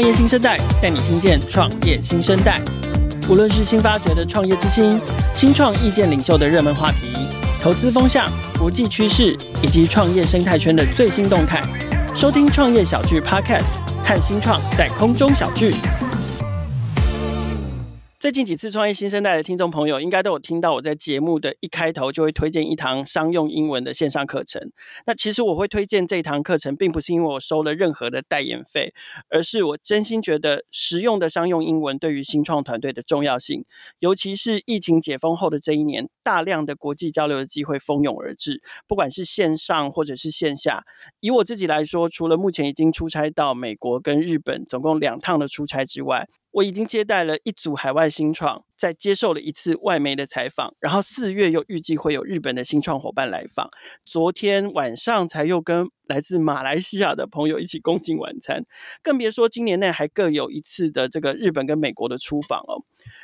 创业新生代带你听见创业新生代，无论是新发掘的创业之星、新创意见领袖的热门话题、投资风向、国际趋势以及创业生态圈的最新动态，收听创业小聚 Podcast，看新创在空中小聚。最近几次创业新生代的听众朋友，应该都有听到我在节目的一开头就会推荐一堂商用英文的线上课程。那其实我会推荐这一堂课程，并不是因为我收了任何的代言费，而是我真心觉得实用的商用英文对于新创团队的重要性。尤其是疫情解封后的这一年，大量的国际交流的机会蜂拥而至，不管是线上或者是线下。以我自己来说，除了目前已经出差到美国跟日本，总共两趟的出差之外。我已经接待了一组海外新创，在接受了一次外媒的采访，然后四月又预计会有日本的新创伙伴来访。昨天晚上才又跟来自马来西亚的朋友一起共进晚餐，更别说今年内还各有一次的这个日本跟美国的出访哦。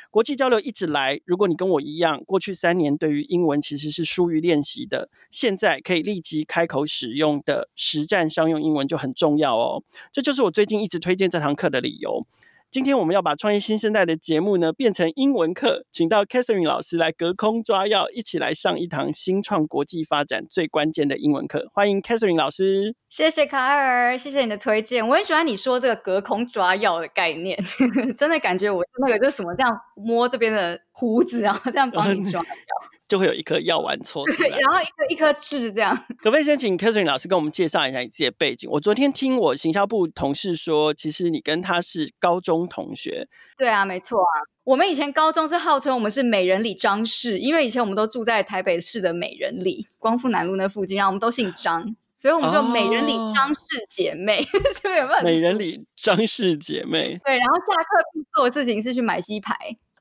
国际交流一直来，如果你跟我一样，过去三年对于英文其实是疏于练习的，现在可以立即开口使用的实战商用英文就很重要哦。这就是我最近一直推荐这堂课的理由。今天我们要把《创业新生代》的节目呢变成英文课，请到 Catherine 老师来隔空抓药，一起来上一堂新创国际发展最关键的英文课。欢迎 Catherine 老师，谢谢卡尔，谢谢你的推荐，我很喜欢你说这个隔空抓药的概念，真的感觉我是那个就什么这样摸这边的胡子，然后这样帮你 抓药。就会有一颗药丸搓出来，然后一颗一颗痣这样。可不可以先请 Katherine 老师跟我们介绍一下你自己的背景？我昨天听我行销部同事说，其实你跟他是高中同学。对啊，没错啊，我们以前高中是号称我们是美人李张氏，因为以前我们都住在台北市的美人李光复南路那附近，然后我们都姓张，所以我们就美人李张氏姐妹，就 有点美人李张氏姐妹。对，然后下课必做的事情是去买鸡排。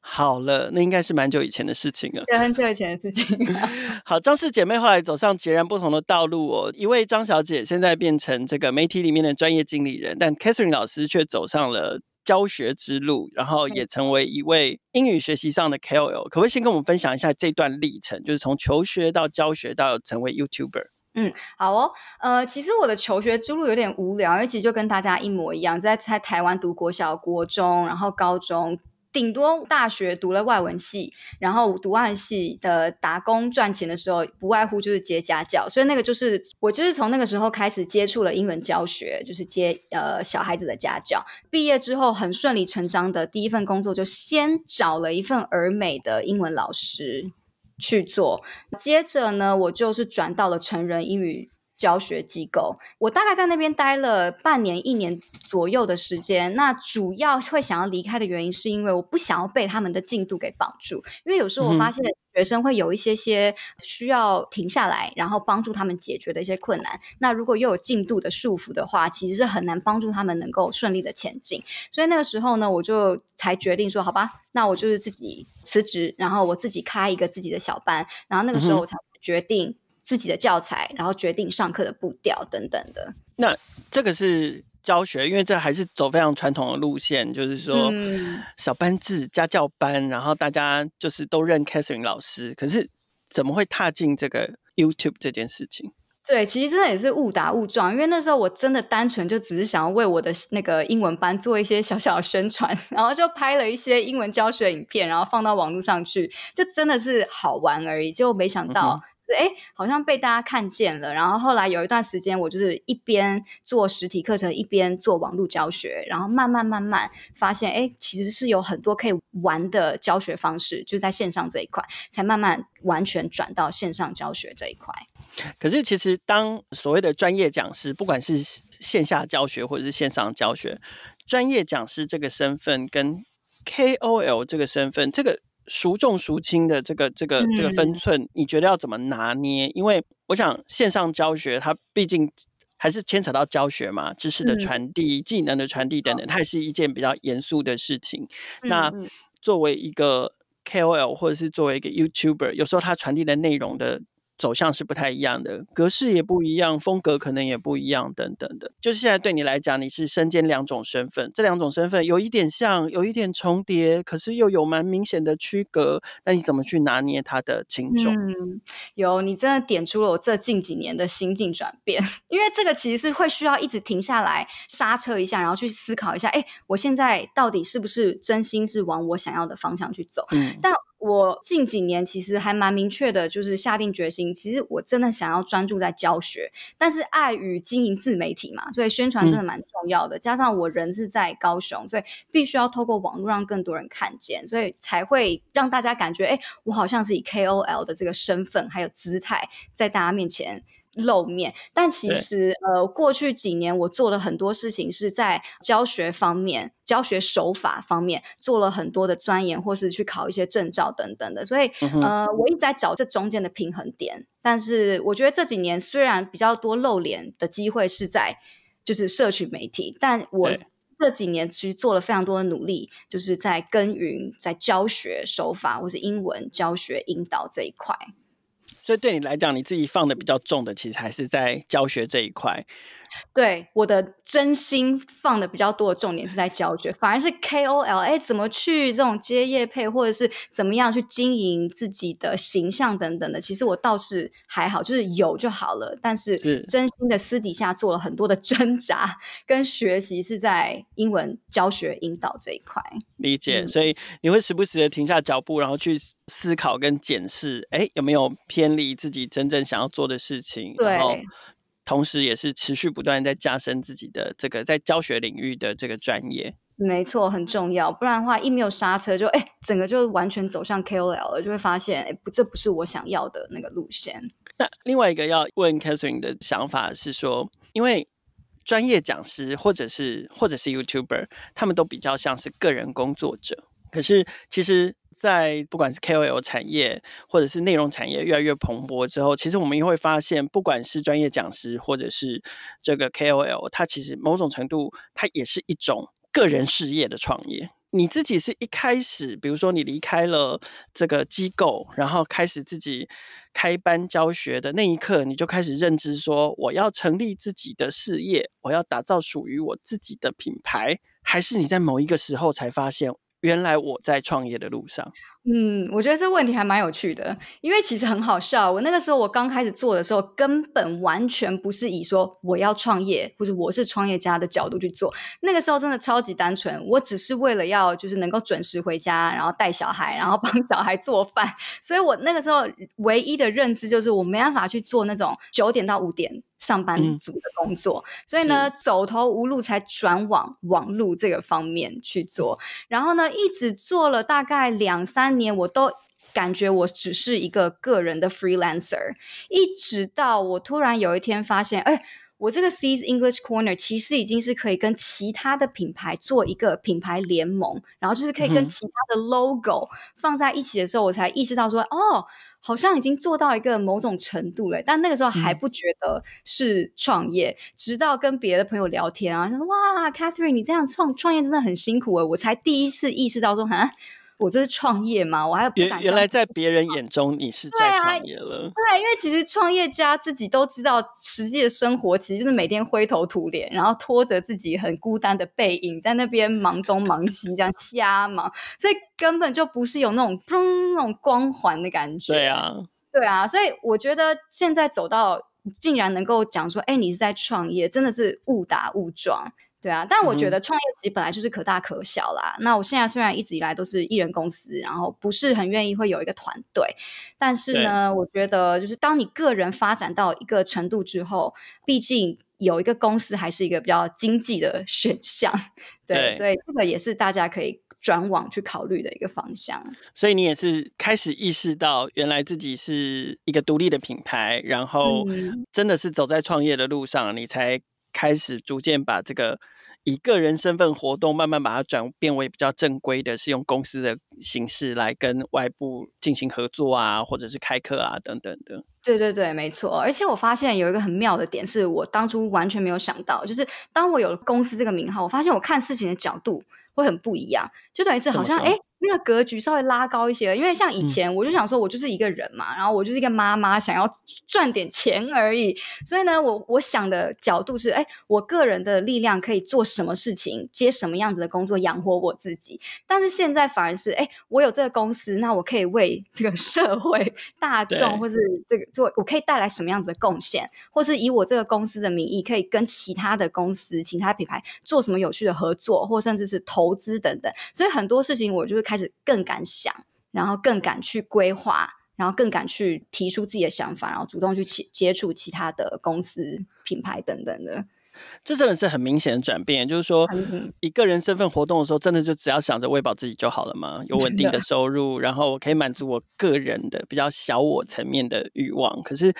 好了，那应该是蛮久以前的事情了，对，很久以前的事情。好，张氏姐妹后来走上截然不同的道路哦。一位张小姐现在变成这个媒体里面的专业经理人，但 Catherine 老师却走上了教学之路，然后也成为一位英语学习上的 KO。l 可不可以先跟我们分享一下这段历程？就是从求学到教学到成为 YouTuber。嗯，好哦。呃，其实我的求学之路有点无聊，因为其实就跟大家一模一样，就在在台湾读国小、国中，然后高中。顶多大学读了外文系，然后读文系的打工赚钱的时候，不外乎就是接家教，所以那个就是我就是从那个时候开始接触了英文教学，就是接呃小孩子的家教。毕业之后很顺理成章的第一份工作，就先找了一份儿美的英文老师去做，接着呢，我就是转到了成人英语。教学机构，我大概在那边待了半年、一年左右的时间。那主要会想要离开的原因，是因为我不想要被他们的进度给绑住。因为有时候我发现学生会有一些些需要停下来，然后帮助他们解决的一些困难。那如果又有进度的束缚的话，其实是很难帮助他们能够顺利的前进。所以那个时候呢，我就才决定说，好吧，那我就是自己辞职，然后我自己开一个自己的小班。然后那个时候我才决定。自己的教材，然后决定上课的步调等等的。那这个是教学，因为这还是走非常传统的路线，就是说小班制、家教班，然后大家就是都认 Catherine 老师。可是怎么会踏进这个 YouTube 这件事情？对，其实真的也是误打误撞，因为那时候我真的单纯就只是想要为我的那个英文班做一些小小的宣传，然后就拍了一些英文教学影片，然后放到网络上去，就真的是好玩而已。结果没想到。哎，好像被大家看见了。然后后来有一段时间，我就是一边做实体课程，一边做网络教学。然后慢慢慢慢发现，哎，其实是有很多可以玩的教学方式，就在线上这一块，才慢慢完全转到线上教学这一块。可是，其实当所谓的专业讲师，不管是线下教学或者是线上教学，专业讲师这个身份跟 KOL 这个身份，这个。孰重孰轻的这个这个这个分寸，你觉得要怎么拿捏？因为我想线上教学，它毕竟还是牵扯到教学嘛，知识的传递、技能的传递等等，它也是一件比较严肃的事情。那作为一个 KOL 或者是作为一个 YouTuber，有时候他传递的内容的。走向是不太一样的，格式也不一样，风格可能也不一样，等等的。就是现在对你来讲，你是身兼两种身份，这两种身份有一点像，有一点重叠，可是又有蛮明显的区隔。那你怎么去拿捏它的轻重？有，你真的点出了我这近几年的心境转变。因为这个其实是会需要一直停下来刹车一下，然后去思考一下，哎，我现在到底是不是真心是往我想要的方向去走？嗯，但我近几年其实还蛮明确的，就是下定决心。其实我真的想要专注在教学，但是碍于经营自媒体嘛，所以宣传真的蛮重要的。加上我人是在高雄，所以必须要透过网络让更多人看见，所以才会让大家感觉，哎，我好像是以 KOL 的这个身份还有姿态在大家面前。露面，但其实呃，过去几年我做了很多事情，是在教学方面、教学手法方面做了很多的钻研，或是去考一些证照等等的。所以呃，我一直在找这中间的平衡点。但是我觉得这几年虽然比较多露脸的机会是在就是社群媒体，但我这几年其实做了非常多的努力，就是在耕耘在教学手法或是英文教学引导这一块。所以对你来讲，你自己放的比较重的，其实还是在教学这一块。对我的真心放的比较多的重点是在教学，反而是 KOL 哎，怎么去这种接业配，或者是怎么样去经营自己的形象等等的，其实我倒是还好，就是有就好了。但是真心的私底下做了很多的挣扎跟学习，是在英文教学引导这一块。理解，所以你会时不时的停下脚步，然后去思考跟检视，哎，有没有偏离自己真正想要做的事情？对，同时，也是持续不断在加深自己的这个在教学领域的这个专业。没错，很重要。不然的话，一没有刹车，就哎，整个就完全走向 KOL 了，就会发现哎，不，这不是我想要的那个路线。那另外一个要问 Catherine 的想法是说，因为专业讲师或者是或者是 YouTuber，他们都比较像是个人工作者。可是，其实，在不管是 KOL 产业或者是内容产业越来越蓬勃之后，其实我们也会发现，不管是专业讲师或者是这个 KOL，它其实某种程度它也是一种个人事业的创业。你自己是一开始，比如说你离开了这个机构，然后开始自己开班教学的那一刻，你就开始认知说，我要成立自己的事业，我要打造属于我自己的品牌，还是你在某一个时候才发现？原来我在创业的路上，嗯，我觉得这问题还蛮有趣的，因为其实很好笑。我那个时候我刚开始做的时候，根本完全不是以说我要创业或者我是创业家的角度去做。那个时候真的超级单纯，我只是为了要就是能够准时回家，然后带小孩，然后帮小孩做饭。所以我那个时候唯一的认知就是我没办法去做那种九点到五点。上班族的工作，所以呢，走投无路才转往网络这个方面去做。然后呢，一直做了大概两三年，我都感觉我只是一个个人的 freelancer。一直到我突然有一天发现，哎，我这个 a s English Corner 其实已经是可以跟其他的品牌做一个品牌联盟，然后就是可以跟其他的 logo 放在一起的时候，我才意识到说，哦。好像已经做到一个某种程度了，但那个时候还不觉得是创业。直到跟别的朋友聊天啊，他说：“哇，Catherine，你这样创创业真的很辛苦诶。”我才第一次意识到说啊。我这是创业吗？我还要别。原原来在别人眼中，你是在创业了。对，因为其实创业家自己都知道，实际的生活其实就是每天灰头土脸，然后拖着自己很孤单的背影在那边忙东忙西，这样瞎忙，所以根本就不是有那种那种光环的感觉。对啊，对啊，所以我觉得现在走到竟然能够讲说，哎，你是在创业，真的是误打误撞。对啊，但我觉得创业实本来就是可大可小啦。那我现在虽然一直以来都是艺人公司，然后不是很愿意会有一个团队，但是呢，我觉得就是当你个人发展到一个程度之后，毕竟有一个公司还是一个比较经济的选项。对，所以这个也是大家可以转往去考虑的一个方向。所以你也是开始意识到，原来自己是一个独立的品牌，然后真的是走在创业的路上，你才开始逐渐把这个。以个人身份活动，慢慢把它转变为比较正规的，是用公司的形式来跟外部进行合作啊，或者是开课啊等等的。对对对，没错。而且我发现有一个很妙的点，是我当初完全没有想到，就是当我有了公司这个名号，我发现我看事情的角度会很不一样，就等于是好像哎。那个格局稍微拉高一些，因为像以前，我就想说，我就是一个人嘛，然后我就是一个妈妈，想要赚点钱而已。所以呢，我我想的角度是，哎，我个人的力量可以做什么事情，接什么样子的工作，养活我自己。但是现在反而是，哎，我有这个公司，那我可以为这个社会大众，或是这个做，我可以带来什么样子的贡献，或是以我这个公司的名义，可以跟其他的公司、其他品牌做什么有趣的合作，或甚至是投资等等。所以很多事情，我就是开。开始更敢想，然后更敢去规划，然后更敢去提出自己的想法，然后主动去接接触其他的公司品牌等等的。这真的是很明显的转变，就是说，一个人身份活动的时候，真的就只要想着喂饱自己就好了嘛？有稳定的收入，然后我可以满足我个人的比较小我层面的欲望。可是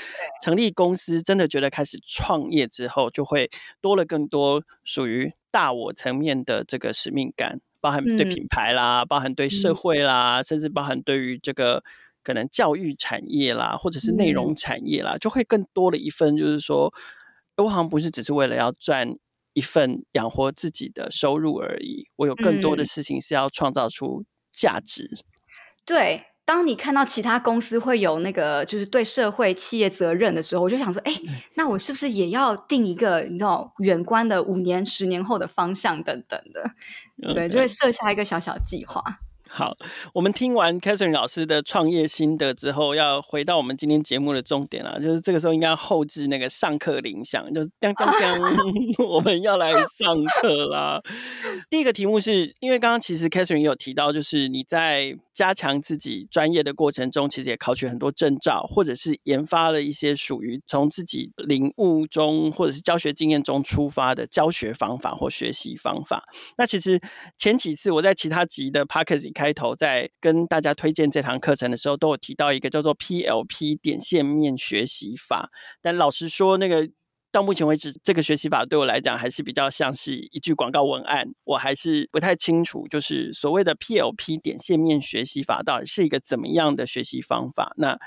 成立公司，真的觉得开始创业之后，就会多了更多属于大我层面的这个使命感。包含对品牌啦，包含对社会啦，甚至包含对于这个可能教育产业啦，或者是内容产业啦，就会更多了一份，就是说，好像不是只是为了要赚一份养活自己的收入而已，我有更多的事情是要创造出价值。对。当你看到其他公司会有那个，就是对社会企业责任的时候，我就想说，哎，那我是不是也要定一个，你知道，远观的五年、十年后的方向等等的，对，就会设下一个小小计划。好，我们听完 Catherine 老师的创业心得之后，要回到我们今天节目的重点啦，就是这个时候应该后置那个上课铃响，就当当当，我们要来上课啦。第一个题目是因为刚刚其实 Catherine 有提到，就是你在加强自己专业的过程中，其实也考取很多证照，或者是研发了一些属于从自己领悟中或者是教学经验中出发的教学方法或学习方法。那其实前几次我在其他集的 p a c k a s 开头在跟大家推荐这堂课程的时候，都有提到一个叫做 PLP 点线面学习法。但老实说，那个到目前为止，这个学习法对我来讲还是比较像是一句广告文案。我还是不太清楚，就是所谓的 PLP 点线面学习法到底是一个怎么样的学习方法。那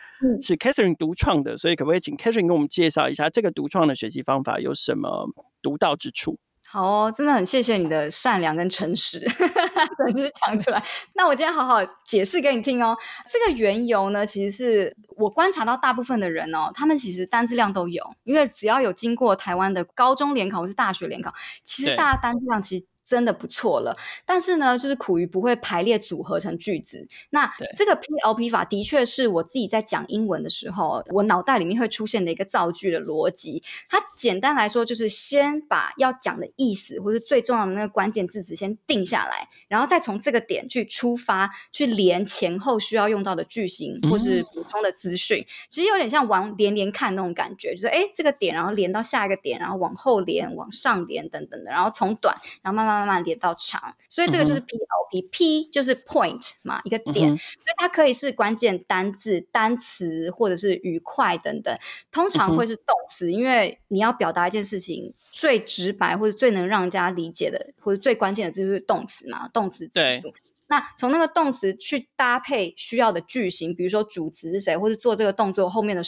是 Catherine 独创的，所以可不可以请 Catherine 给我们介绍一下这个独创的学习方法有什么独到之处？好哦，真的很谢谢你的善良跟诚实，总 是讲出来。那我今天好好解释给你听哦。这个缘由呢，其实是我观察到大部分的人哦，他们其实单字量都有，因为只要有经过台湾的高中联考或是大学联考，其实大家单字量其实。真的不错了，但是呢，就是苦于不会排列组合成句子。那这个 P L P 法的确是我自己在讲英文的时候，我脑袋里面会出现的一个造句的逻辑。它简单来说，就是先把要讲的意思，或是最重要的那个关键字词先定下来，然后再从这个点去出发，去连前后需要用到的句型或是补充的资讯。其实有点像玩连连看那种感觉，就是哎，这个点，然后连到下一个点，然后往后连，往上连，等等的，然后从短，然后慢慢。慢慢连到长，所以这个就是 P L P P 就是 point 嘛，一个点，所以它可以是关键单字、单词或者是愉快等等。通常会是动词，因为你要表达一件事情最直白或者最能让人家理解的，或者最关键的，就是动词嘛。动词对，那从那个动词去搭配需要的句型，比如说主词是谁，或者做这个动作后面的。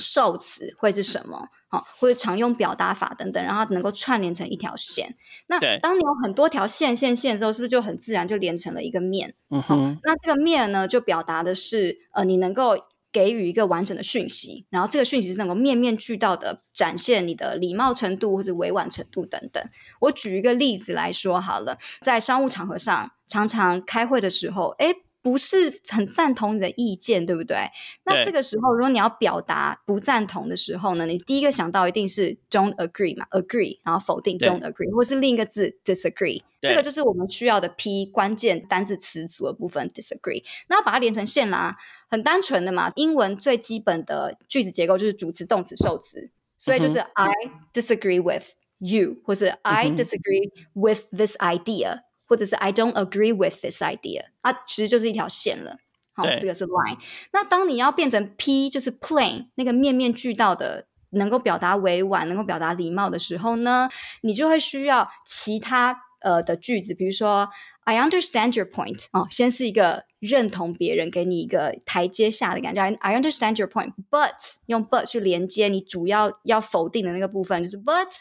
受词会是什么？哦，或者常用表达法等等，然后能够串联成一条线。那当你有很多条线、线、线之后，是不是就很自然就连成了一个面？嗯哼。那这个面呢，就表达的是呃，你能够给予一个完整的讯息，然后这个讯息是能够面面俱到的展现你的礼貌程度或者委婉程度等等。我举一个例子来说好了，在商务场合上，常常开会的时候，哎。不是很赞同你的意见，对不对？那这个时候，如果你要表达不赞同的时候呢，你第一个想到一定是 don't agree，嘛，agree，然后否定 don't agree，或是另一个字 disagree。这个就是我们需要的 P 关键单字词组的部分 disagree。那把它连成线啦，很单纯的嘛。英文最基本的句子结构就是主词、动词、受词，所以就是 I disagree with you，或是 I disagree with this idea。或者是 I don't agree with this idea，啊，其实就是一条线了。好，这个是 line。那当你要变成 p，就是 p l a i n 那个面面俱到的，能够表达委婉，能够表达礼貌的时候呢，你就会需要其他呃的句子，比如说 I understand your point。哦，先是一个认同别人，给你一个台阶下的感觉。I understand your point，but 用 but 去连接你主要要否定的那个部分，就是 but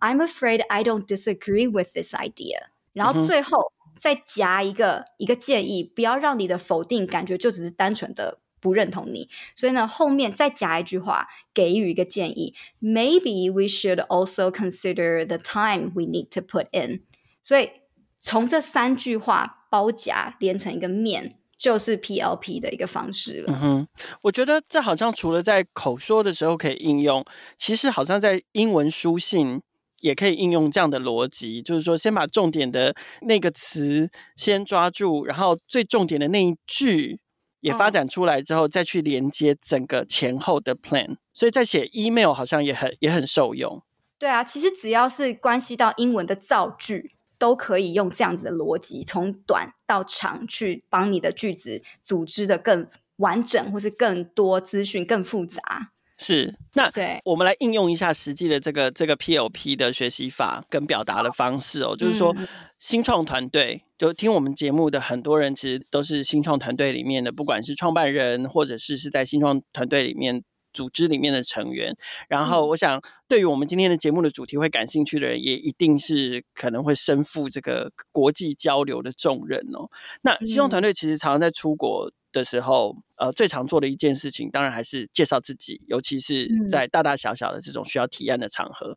I'm afraid I don't disagree with this idea。然后最后再夹一个一个建议，不要让你的否定感觉就只是单纯的不认同你。所以呢，后面再夹一句话，给予一个建议。Maybe we should also consider the time we need to put in。所以从这三句话包夹连成一个面，就是 P L P 的一个方式了。嗯哼，我觉得这好像除了在口说的时候可以应用，其实好像在英文书信。也可以应用这样的逻辑，就是说，先把重点的那个词先抓住，然后最重点的那一句也发展出来之后，再去连接整个前后的 plan。所以在写 email 好像也很也很受用。对啊，其实只要是关系到英文的造句，都可以用这样子的逻辑，从短到长去帮你的句子组织的更完整，或是更多资讯更复杂。是，那对，我们来应用一下实际的这个这个 P L P 的学习法跟表达的方式哦，就是说新创团队，就听我们节目的很多人，其实都是新创团队里面的，不管是创办人，或者是是在新创团队里面组织里面的成员。然后，我想对于我们今天的节目的主题会感兴趣的人，也一定是可能会身负这个国际交流的重任哦。那希望团队其实常常在出国。的时候，呃，最常做的一件事情，当然还是介绍自己，尤其是在大大小小的这种需要提案的场合，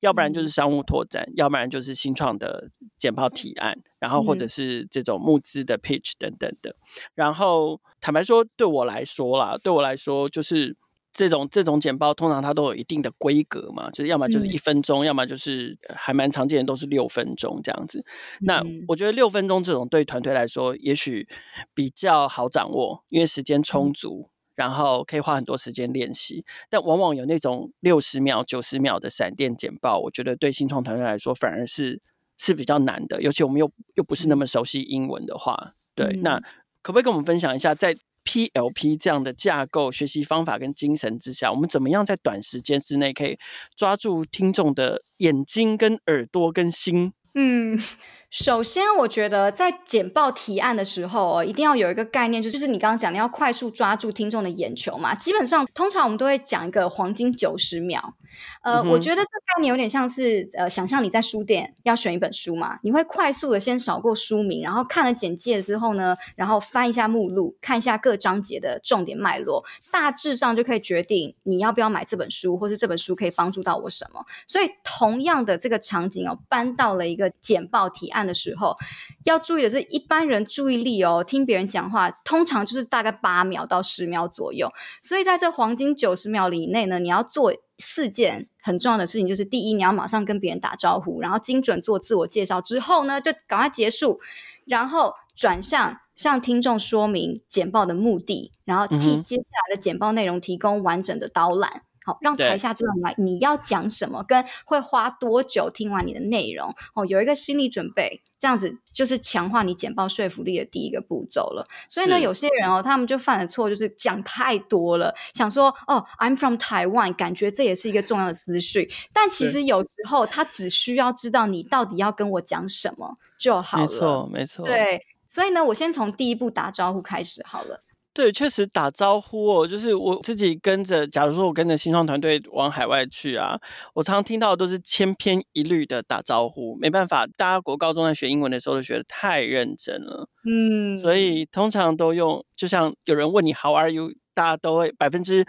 要不然就是商务拓展，要不然就是新创的简报提案，然后或者是这种募资的 pitch 等等的。然后坦白说，对我来说啦，对我来说就是。这种这种简报通常它都有一定的规格嘛，就是要么就是一分钟，要么就是还蛮常见的都是六分钟这样子。那我觉得六分钟这种对团队来说，也许比较好掌握，因为时间充足，然后可以花很多时间练习。但往往有那种六十秒、九十秒的闪电简报，我觉得对新创团队来说反而是是比较难的，尤其我们又又不是那么熟悉英文的话。对，那可不可以跟我们分享一下在？P L P 这样的架构、学习方法跟精神之下，我们怎么样在短时间之内可以抓住听众的眼睛、跟耳朵、跟心？嗯，首先我觉得在简报提案的时候，哦，一定要有一个概念，就是你刚刚讲的要快速抓住听众的眼球嘛。基本上，通常我们都会讲一个黄金九十秒。呃，我觉得这概念有点像是呃，想象你在书店要选一本书嘛，你会快速的先扫过书名，然后看了简介之后呢，然后翻一下目录，看一下各章节的重点脉络，大致上就可以决定你要不要买这本书，或是这本书可以帮助到我什么。所以，同样的这个场景哦，搬到了一个简报提案的时候，要注意的是一般人注意力哦，听别人讲话通常就是大概八秒到十秒左右，所以在这黄金九十秒里内呢，你要做。四件很重要的事情就是：第一，你要马上跟别人打招呼，然后精准做自我介绍之后呢，就赶快结束，然后转向向听众说明简报的目的，然后替接下来的简报内容提供完整的导览。好，让台下知道你你要讲什么，跟会花多久听完你的内容哦，有一个心理准备，这样子就是强化你简报说服力的第一个步骤了。所以呢，有些人哦，他们就犯了错，就是讲太多了，想说哦，I'm from Taiwan，感觉这也是一个重要的资讯，但其实有时候他只需要知道你到底要跟我讲什么就好了。没错，没错。对，所以呢，我先从第一步打招呼开始好了。对，确实打招呼哦，就是我自己跟着。假如说我跟着新创团队往海外去啊，我常常听到的都是千篇一律的打招呼。没办法，大家国高中在学英文的时候都学的太认真了，嗯，所以通常都用，就像有人问你 “How are you”，大家都会百分之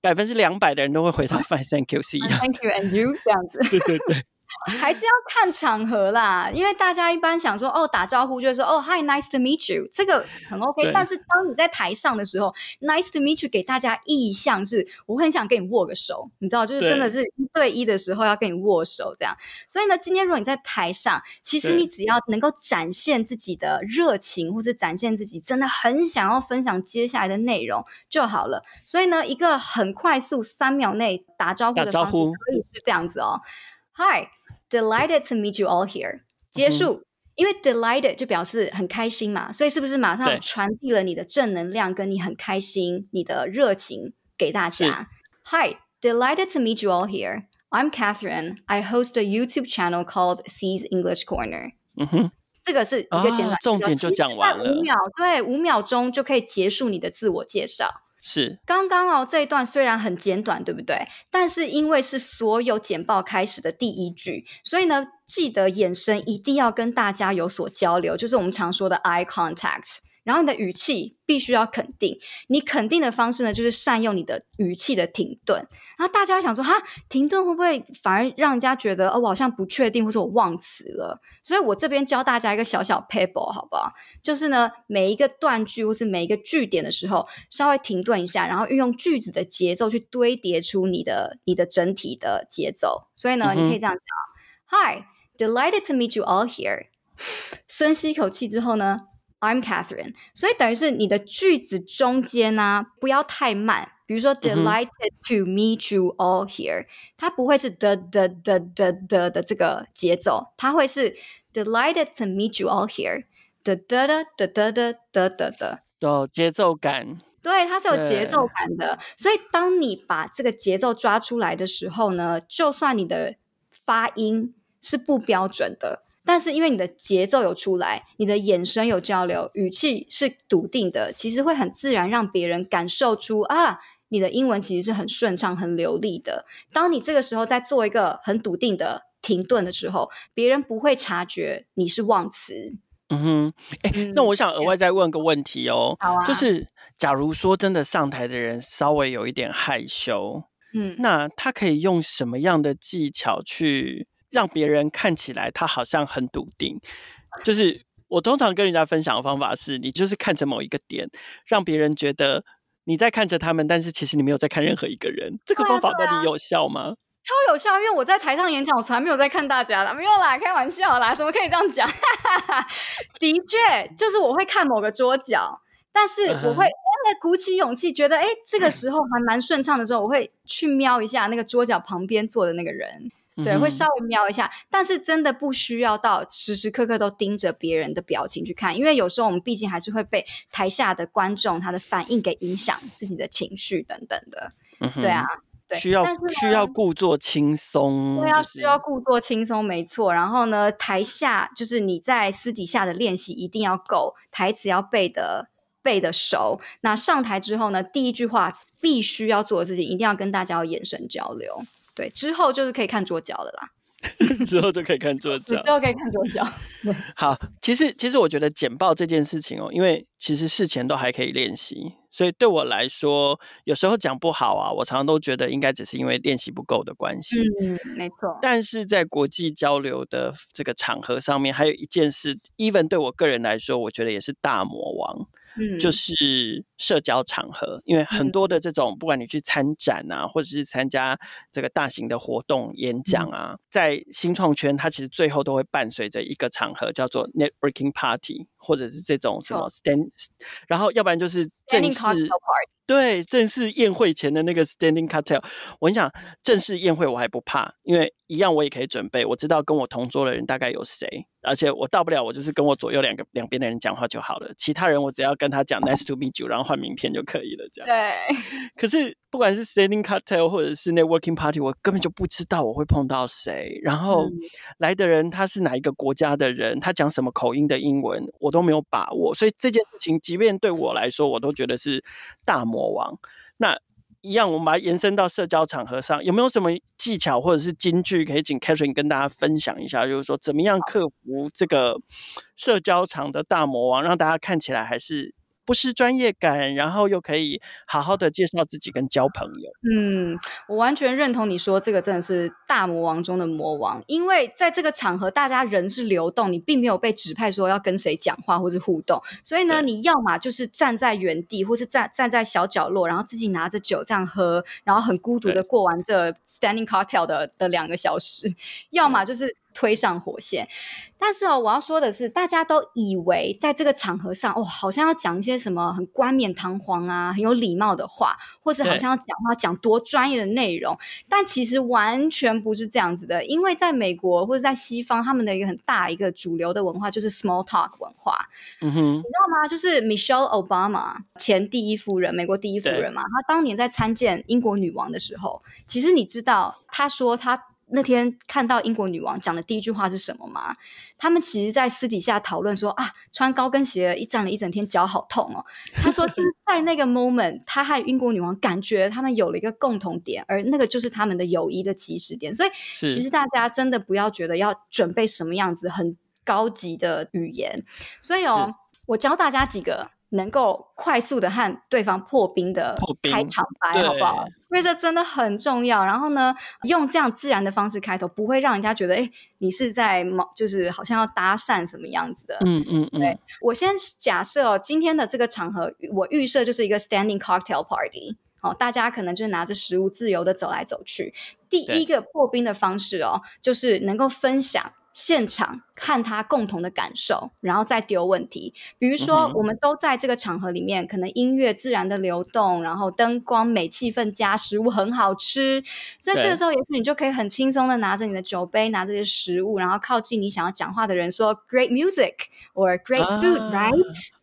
百分之两百的人都会回答 “Fine, thank you” 一样，“Thank you and you” 这样子。对对对。还是要看场合啦，因为大家一般想说哦，打招呼就是说哦，Hi，Nice to meet you，这个很 OK。但是当你在台上的时候，Nice to meet you 给大家意向是，我很想跟你握个手，你知道，就是真的是一对一的时候要跟你握手这样。所以呢，今天如果你在台上，其实你只要能够展现自己的热情，或是展现自己真的很想要分享接下来的内容就好了。所以呢，一个很快速三秒内打招呼的方式可以是这样子哦，Hi。Delighted to meet you all here。结束，因为 delighted 就表示很开心嘛，所以是不是马上传递了你的正能量，跟你很开心、你的热情给大家？Hi, delighted to meet you all here. I'm Catherine. I host a YouTube channel called C's English Corner. 嗯哼，这个是一个简短，重点就讲完了。五秒，对，五秒钟就可以结束你的自我介绍。是，刚刚哦这一段虽然很简短，对不对？但是因为是所有简报开始的第一句，所以呢，记得眼神一定要跟大家有所交流，就是我们常说的 eye contact。然后你的语气必须要肯定，你肯定的方式呢，就是善用你的语气的停顿。然后大家想说，哈，停顿会不会反而让人家觉得哦，我好像不确定，或者我忘词了？所以，我这边教大家一个小小 p a b e l e 好不好？就是呢，每一个断句或是每一个句点的时候，稍微停顿一下，然后运用句子的节奏去堆叠出你的你的整体的节奏。所以呢，你可以这样讲：Hi，delighted to meet you all here。深吸一口气之后呢？I'm Catherine，所以等于是你的句子中间呢不要太慢，比如说 "delighted to meet you all here"，它不会是的的的的的的这个节奏，它会是 "delighted to meet you all here"，的的的的的的的的的，有节奏感。对，它是有节奏感的。所以当你把这个节奏抓出来的时候呢，就算你的发音是不标准的。但是因为你的节奏有出来，你的眼神有交流，语气是笃定的，其实会很自然让别人感受出啊，你的英文其实是很顺畅、很流利的。当你这个时候在做一个很笃定的停顿的时候，别人不会察觉你是忘词。嗯哼，哎，那我想额外再问个问题哦，就是假如说真的上台的人稍微有一点害羞，嗯，那他可以用什么样的技巧去？让别人看起来他好像很笃定，就是我通常跟人家分享的方法是，你就是看着某一个点，让别人觉得你在看着他们，但是其实你没有在看任何一个人。这个方法到底有效吗？超有效，因为我在台上演讲，我从来没有在看大家，啦，没有啦，开玩笑啦，怎么可以这样讲？的确，就是我会看某个桌角，但是我会因鼓起勇气，觉得哎，这个时候还蛮顺畅的时候，我会去瞄一下那个桌角旁边坐的那个人。对，会稍微瞄一下，但是真的不需要到时时刻刻都盯着别人的表情去看，因为有时候我们毕竟还是会被台下的观众他的反应给影响自己的情绪等等的。对啊，对，需要需要故作轻松，对，要需要故作轻松，没错。然后呢，台下就是你在私底下的练习一定要够，台词要背的背的熟。那上台之后呢，第一句话必须要做的事情，一定要跟大家眼神交流。对，之后就是可以看左脚的啦。之后就可以看左脚，之后可以看左脚。好，其实其实我觉得简报这件事情哦，因为其实事前都还可以练习，所以对我来说，有时候讲不好啊，我常常都觉得应该只是因为练习不够的关系。嗯，没错。但是在国际交流的这个场合上面，还有一件事，e v e n 对我个人来说，我觉得也是大魔王。嗯，就是。社交场合，因为很多的这种，不管你去参展啊，或者是参加这个大型的活动、演讲啊，在新创圈，它其实最后都会伴随着一个场合，叫做 networking party，或者是这种什么 stand，然后要不然就是正式对正式宴会前的那个 standing cocktail。我讲正式宴会我还不怕，因为一样我也可以准备，我知道跟我同桌的人大概有谁，而且我到不了，我就是跟我左右两个两边的人讲话就好了，其他人我只要跟他讲 nice to meet you，然后。换名片就可以了，这样。对。可是不管是 Standing c o c t a i l 或者是那 Working Party，我根本就不知道我会碰到谁，然后来的人他是哪一个国家的人，他讲什么口音的英文，我都没有把握。所以这件事情，即便对我来说，我都觉得是大魔王。那一样，我们把它延伸到社交场合上，有没有什么技巧或者是金句可以请 Catherine 跟大家分享一下？就是说，怎么样克服这个社交场的大魔王，让大家看起来还是？不失专业感，然后又可以好好的介绍自己跟交朋友。嗯，我完全认同你说这个真的是大魔王中的魔王，因为在这个场合大家人是流动，你并没有被指派说要跟谁讲话或是互动，所以呢，你要么就是站在原地，或是站站在小角落，然后自己拿着酒这样喝，然后很孤独的过完这 standing cocktail 的的两个小时，要么就是。推上火线，但是哦，我要说的是，大家都以为在这个场合上，哦，好像要讲一些什么很冠冕堂皇啊，很有礼貌的话，或者好像要讲话讲多专业的内容，但其实完全不是这样子的。因为在美国或者在西方，他们的一个很大一个主流的文化就是 small talk 文化。嗯哼，你知道吗？就是 Michelle Obama 前第一夫人，美国第一夫人嘛，她当年在参见英国女王的时候，其实你知道，她说她。那天看到英国女王讲的第一句话是什么吗？他们其实，在私底下讨论说啊，穿高跟鞋一站了一整天，脚好痛哦。他说，在那个 moment，他和英国女王感觉他们有了一个共同点，而那个就是他们的友谊的起始点。所以，其实大家真的不要觉得要准备什么样子很高级的语言。所以哦，我教大家几个能够快速的和对方破冰的开场白，好不好？因为这真的很重要。然后呢，用这样自然的方式开头，不会让人家觉得，哎，你是在毛，就是好像要搭讪什么样子的。嗯嗯嗯。对我先假设哦，今天的这个场合，我预设就是一个 standing cocktail party。哦，大家可能就是拿着食物自由的走来走去。第一个破冰的方式哦，就是能够分享。现场看他共同的感受，然后再丢问题。比如说，我们都在这个场合里面，可能音乐自然的流动，然后灯光美，气氛佳，食物很好吃。所以这个时候，也许你就可以很轻松的拿着你的酒杯，拿着些食物，然后靠近你想要讲话的人，说：“Great music or great food, right？”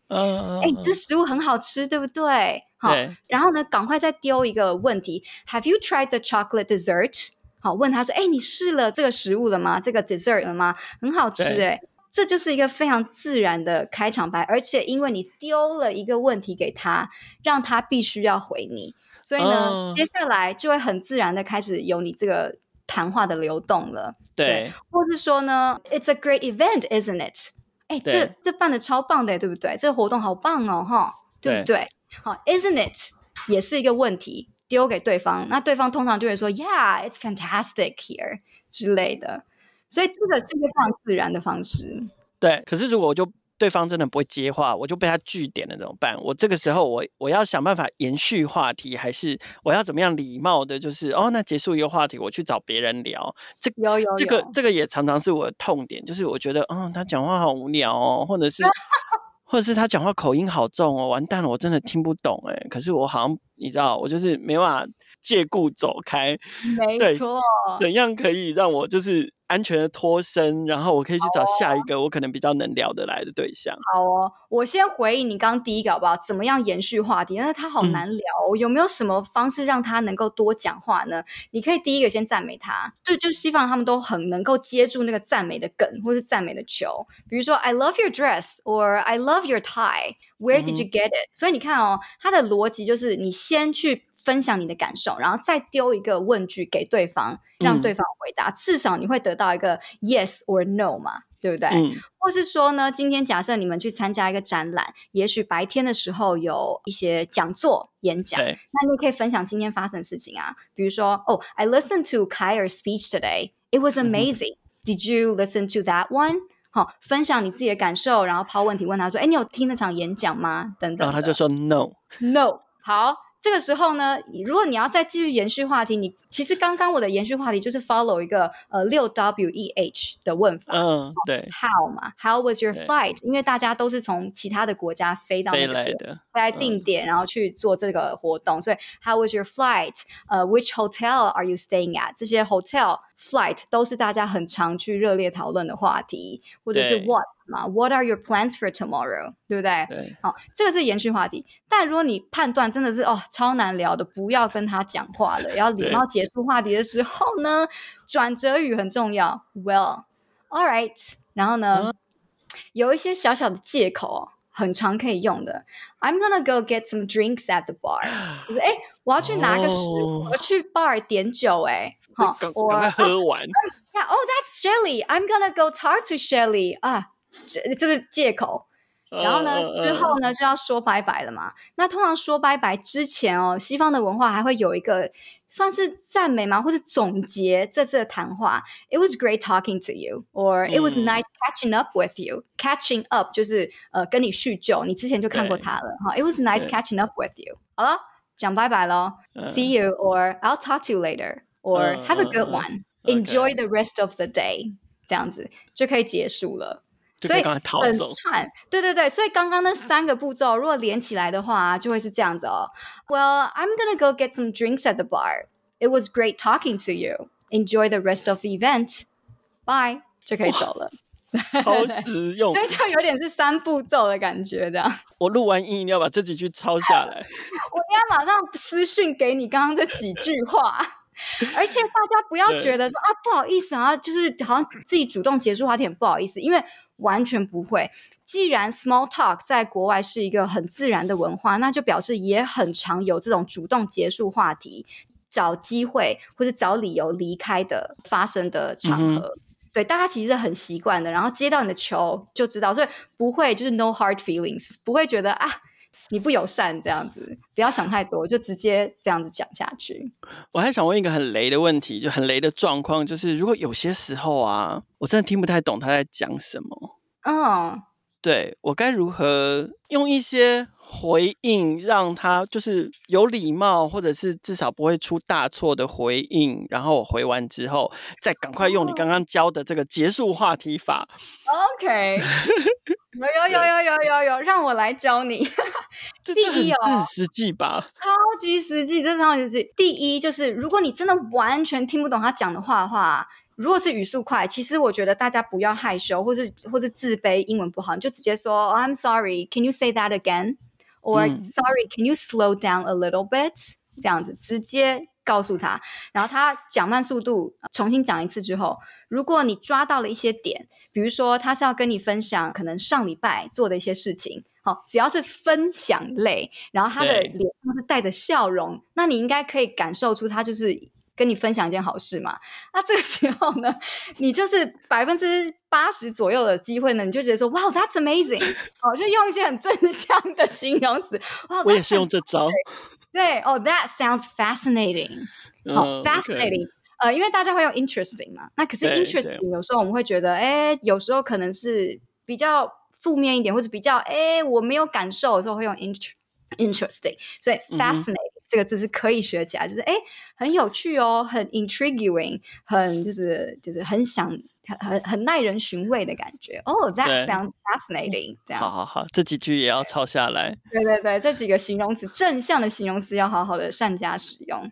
哎，这食物很好吃，对不对？好，然后呢，赶快再丢一个问题：“Have you tried the chocolate dessert？” 好，问他说：“哎，你试了这个食物了吗？这个 dessert 了吗？很好吃哎！这就是一个非常自然的开场白，而且因为你丢了一个问题给他，让他必须要回你，所以呢，接下来就会很自然的开始有你这个谈话的流动了。对，或是说呢，It's a great event, isn't it？哎，这这办的超棒的，对不对？这个活动好棒哦，哈，对对，好，Isn't it？也是一个问题。”丢给对方，那对方通常就会说 “Yeah, it's fantastic here” 之类的，所以这个是一个非常自然的方式。对，可是如果我就对方真的不会接话，我就被他据点了怎么办？我这个时候我我要想办法延续话题，还是我要怎么样礼貌的，就是哦，那结束一个话题，我去找别人聊。这个有有这个这个也常常是我的痛点，就是我觉得嗯，他讲话好无聊哦，或者是。或者是他讲话口音好重哦，完蛋了，我真的听不懂哎。可是我好像你知道，我就是没办法借故走开，没错。怎样可以让我就是？安全的脱身，然后我可以去找下一个我可能比较能聊得来的对象。好哦，我先回应你刚第一个好不好？怎么样延续话题？那他好难聊，有没有什么方式让他能够多讲话呢？你可以第一个先赞美他，就就希望他们都很能够接住那个赞美的梗或是赞美的球，比如说 I love your dress or I love your tie. Where did you get it？所以你看哦，他的逻辑就是你先去。分享你的感受，然后再丢一个问句给对方，让对方回答。至少你会得到一个 yes or no 嘛，对不对？或是说呢，今天假设你们去参加一个展览，也许白天的时候有一些讲座演讲，那你可以分享今天发生的事情啊。比如说，哦，I listened to Kier's speech today. It was amazing. Did you listen to that one？好，分享你自己的感受，然后抛问题问他说，哎，你有听那场演讲吗？等等，然后他就说 no，no。好。这个时候呢，如果你要再继续延续话题，你其实刚刚我的延续话题就是 follow 一个呃六 W E H 的问法，嗯，对，how 嘛，how was your flight？因为大家都是从其他的国家飞到飞来的，飞来定点，然后去做这个活动，所以 how was your flight？呃，which hotel are you staying at？这些 hotel。Flight 都是大家很常去热烈讨论的话题，或者是 What 嘛？What are your plans for tomorrow？对不对？好，这个是延续话题。但如果你判断真的是哦超难聊的，不要跟他讲话了，要礼貌结束话题的时候呢，转折语很重要。Well，All right，然后呢，有一些小小的借口很常可以用的。I'm gonna go get some drinks at the bar，对。我要去拿个水，我要去 bar 点酒。哎，好，我刚喝完。那、oh, that's s h e l l y I'm gonna go talk to s h e l l y 啊，这这个借口。然后呢，之后呢就要说拜拜了嘛。那通常说拜拜之前哦，西方的文化还会有一个算是赞美嘛，或是总结这次的谈话。It was great talking to you, or it was nice catching up with you. Catching up 就是呃跟你叙旧。你之前就看过他了哈。It was nice catching up with you. 好了。讲拜拜喽，see you or I'll talk to you later or have a good one, enjoy the rest of the day，这样子就可以结束了。所以很串，对对对，所以刚刚那三个步骤如果连起来的话，就会是这样子哦。Well, I'm gonna go get some drinks at the bar. It was great talking to you. Enjoy the rest of the event. Bye，就可以走了。超实用，所以就有点是三步骤的感觉，这样。我录完音你要把这几句抄下来。我应该马上私信给你刚刚这几句话。而且大家不要觉得说啊不好意思啊，就是好像自己主动结束话题很不好意思，因为完全不会。既然 small talk 在国外是一个很自然的文化，那就表示也很常有这种主动结束话题、找机会或者找理由离开的发生的场合。对，大家其实很习惯的，然后接到你的球就知道，所以不会就是 no hard feelings，不会觉得啊你不友善这样子，不要想太多，就直接这样子讲下去。我还想问一个很雷的问题，就很雷的状况，就是如果有些时候啊，我真的听不太懂他在讲什么。嗯。对我该如何用一些回应让他就是有礼貌，或者是至少不会出大错的回应？然后我回完之后，再赶快用你刚刚教的这个结束话题法。OK，有有有有有有有，让我来教你。第一，吧，超级实际，真的超级实际。第一就是，如果你真的完全听不懂他讲的话的话。如果是语速快，其实我觉得大家不要害羞，或是或是自卑，英文不好，你就直接说 I'm sorry，Can you say that again？或 Sorry，Can you slow down a little bit？这样子直接告诉他，然后他讲慢速度，重新讲一次之后，如果你抓到了一些点，比如说他是要跟你分享可能上礼拜做的一些事情，好，只要是分享类，然后他的脸上是带着笑容，那你应该可以感受出他就是。跟你分享一件好事嘛？那这个时候呢，你就是百分之八十左右的机会呢，你就觉得说，哇，That's amazing！哦，就用一些很正向的形容词。我也是用这招。对，哦，That sounds fascinating。好，fascinating。呃，因为大家会用 interesting 嘛。那可是 interesting 有时候我们会觉得，哎，有时候可能是比较负面一点，或者比较，哎，我没有感受的时候会用 interest，interesting。所以 fascinating。这个字是可以学起来，就是哎，很有趣哦，很 intriguing，很就是就是很想很很很耐人寻味的感觉哦。That sounds fascinating。这样，好好好，这几句也要抄下来。对对对，这几个形容词，正向的形容词要好好的善加使用。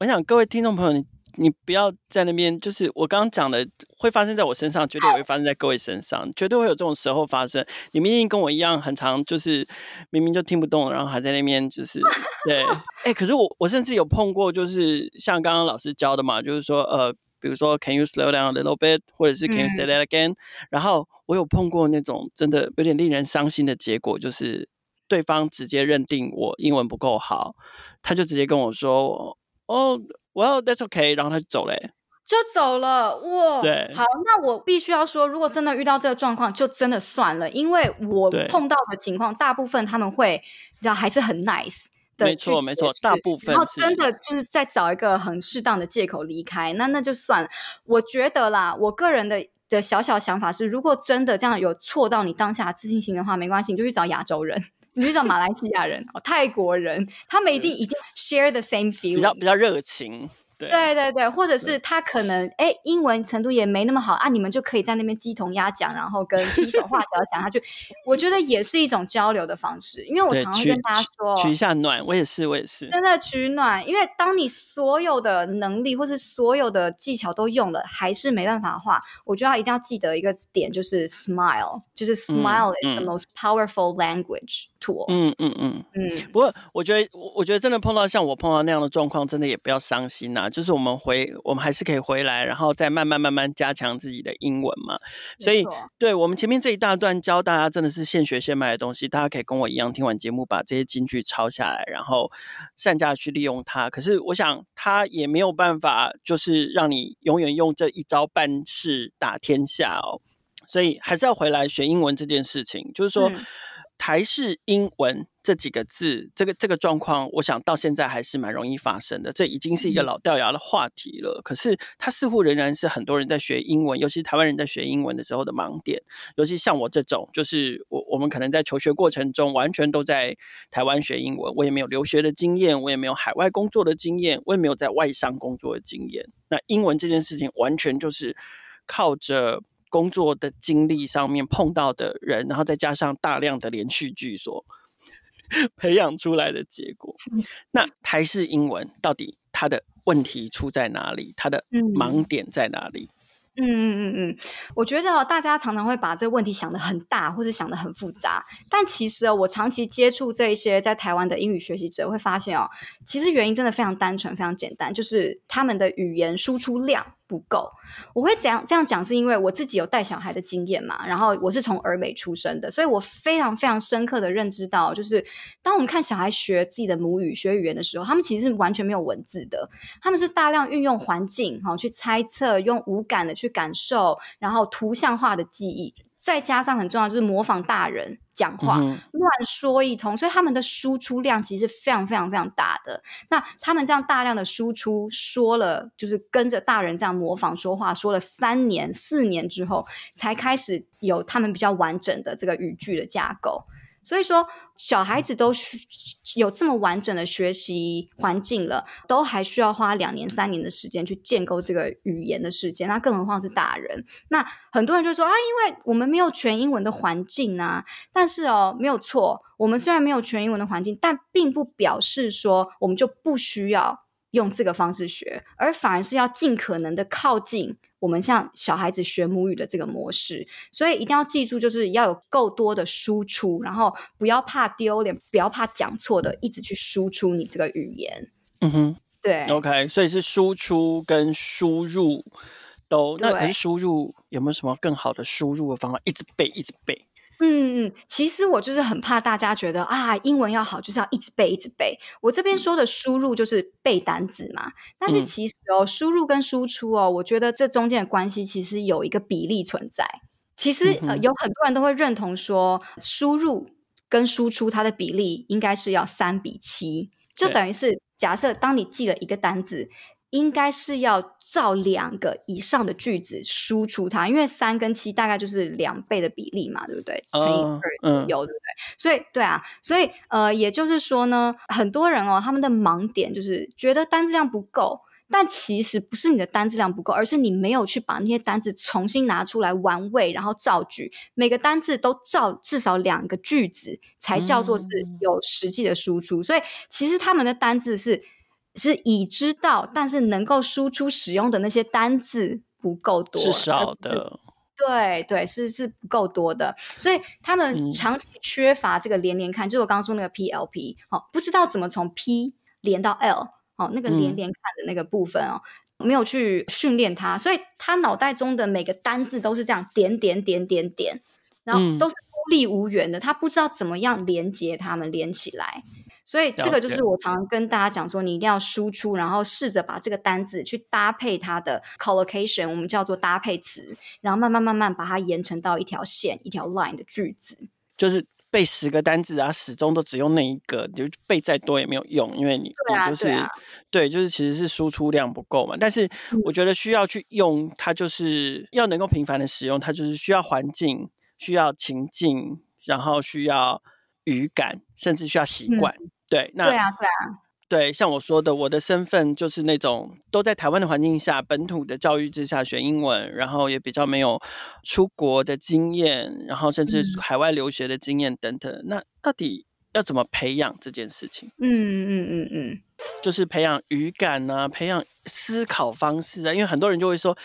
我想各位听众朋友。你不要在那边，就是我刚刚讲的，会发生在我身上，绝对也会发生在各位身上，绝对会有这种时候发生。你们一定跟我一样，很常就是明明就听不懂，然后还在那边就是 对，哎，可是我我甚至有碰过，就是像刚刚老师教的嘛，就是说呃，比如说 Can you slow down a little bit，或者是 Can you say that again？然后我有碰过那种真的有点令人伤心的结果，就是对方直接认定我英文不够好，他就直接跟我说哦。Well, that's okay，然后他就走嘞，就走了哇。对，好，那我必须要说，如果真的遇到这个状况，就真的算了，因为我碰到的情况，大部分他们会你知道，还是很 nice 没错，没错，大部分。然后真的就是在找一个很适当的借口离开，那那就算了。我觉得啦，我个人的的小小想法是，如果真的这样有错到你当下自信心的话，没关系，你就去找亚洲人。你去找马来西亚人哦，泰国人，他们一定一定 share the same feeling，比较比较热情。对对对，或者是他可能哎，英文程度也没那么好啊，你们就可以在那边鸡同鸭讲，然后跟 比手画脚讲，他就我觉得也是一种交流的方式，因为我常常跟大家说，取一下暖，我也是，我也是真的取暖，因为当你所有的能力或是所有的技巧都用了还是没办法画，我就要一定要记得一个点，就是 smile，就是 smile is the most powerful language tool。嗯嗯嗯嗯。不过我觉得，我觉得真的碰到像我碰到那样的状况，真的也不要伤心啊。就是我们回，我们还是可以回来，然后再慢慢慢慢加强自己的英文嘛。所以，对我们前面这一大段教大家，真的是现学现卖的东西，大家可以跟我一样听完节目，把这些金句抄下来，然后善加去利用它。可是，我想他也没有办法，就是让你永远用这一招办事打天下哦。所以，还是要回来学英文这件事情，就是说台式英文。这几个字，这个这个状况，我想到现在还是蛮容易发生的。这已经是一个老掉牙的话题了，可是它似乎仍然是很多人在学英文，尤其台湾人在学英文的时候的盲点。尤其像我这种，就是我我们可能在求学过程中完全都在台湾学英文，我也没有留学的经验，我也没有海外工作的经验，我也没有在外商工作的经验。那英文这件事情，完全就是靠着工作的经历上面碰到的人，然后再加上大量的连续剧所。培养出来的结果，那台式英文到底它的问题出在哪里？它的盲点在哪里？嗯嗯嗯嗯，我觉得哦，大家常常会把这个问题想得很大，或者想得很复杂。但其实哦，我长期接触这一些在台湾的英语学习者，会发现哦，其实原因真的非常单纯，非常简单，就是他们的语言输出量。不够，我会这样这样讲，是因为我自己有带小孩的经验嘛，然后我是从儿美出生的，所以我非常非常深刻的认知到，就是当我们看小孩学自己的母语、学语言的时候，他们其实是完全没有文字的，他们是大量运用环境哈去猜测，用无感的去感受，然后图像化的记忆。再加上很重要就是模仿大人讲话，乱说一通，所以他们的输出量其实非常非常非常大的。那他们这样大量的输出，说了就是跟着大人这样模仿说话，说了三年四年之后，才开始有他们比较完整的这个语句的架构。所以说，小孩子都需有这么完整的学习环境了，都还需要花两年、三年的时间去建构这个语言的世界，那更何况是大人？那很多人就说啊，因为我们没有全英文的环境啊，但是哦，没有错，我们虽然没有全英文的环境，但并不表示说我们就不需要。用这个方式学，而反而是要尽可能的靠近我们像小孩子学母语的这个模式，所以一定要记住，就是要有够多的输出，然后不要怕丢脸，不要怕讲错的，一直去输出你这个语言。嗯哼，对，OK，所以是输出跟输入都，那输入有没有什么更好的输入的方法？一直背，一直背。嗯嗯，其实我就是很怕大家觉得啊，英文要好就是要一直背一直背。我这边说的输入就是背单词嘛，但是其实哦，输入跟输出哦，我觉得这中间的关系其实有一个比例存在。其实呃，有很多人都会认同说，输入跟输出它的比例应该是要三比七，就等于是假设当你记了一个单词。应该是要照两个以上的句子输出它，因为三跟七大概就是两倍的比例嘛，对不对？乘以二有对不对？所以对啊，所以呃，也就是说呢，很多人哦，他们的盲点就是觉得单字量不够，但其实不是你的单字量不够，而是你没有去把那些单字重新拿出来玩味，然后造句，每个单字都照至少两个句子才叫做是有实际的输出。所以其实他们的单字是。是已知道，但是能够输出使用的那些单字不够多，是少的。对对，是是不够多的。所以他们长期缺乏这个连连看，就是我刚刚说那个 P L P 哦，不知道怎么从 P 连到 L 哦，那个连连看的那个部分哦，没有去训练它，所以他脑袋中的每个单字都是这样点点点点点，然后都是孤立无援的，他不知道怎么样连接他们连起来。所以这个就是我常常跟大家讲说，你一定要输出，然后试着把这个单字去搭配它的 collocation，我们叫做搭配词，然后慢慢慢慢把它延成到一条线、一条 line 的句子。就是背十个单字啊，始终都只用那一个，就背再多也没有用，因为你就是对，就是其实是输出量不够嘛。但是我觉得需要去用它，就是要能够频繁的使用它，就是需要环境，需要情境，然后需要。语感甚至需要习惯，对，那对啊，对啊，对，像我说的，我的身份就是那种都在台湾的环境下，本土的教育之下学英文，然后也比较没有出国的经验，然后甚至海外留学的经验等等，那到底要怎么培养这件事情？嗯嗯嗯嗯，就是培养语感啊，培养思考方式啊，因为很多人就会说。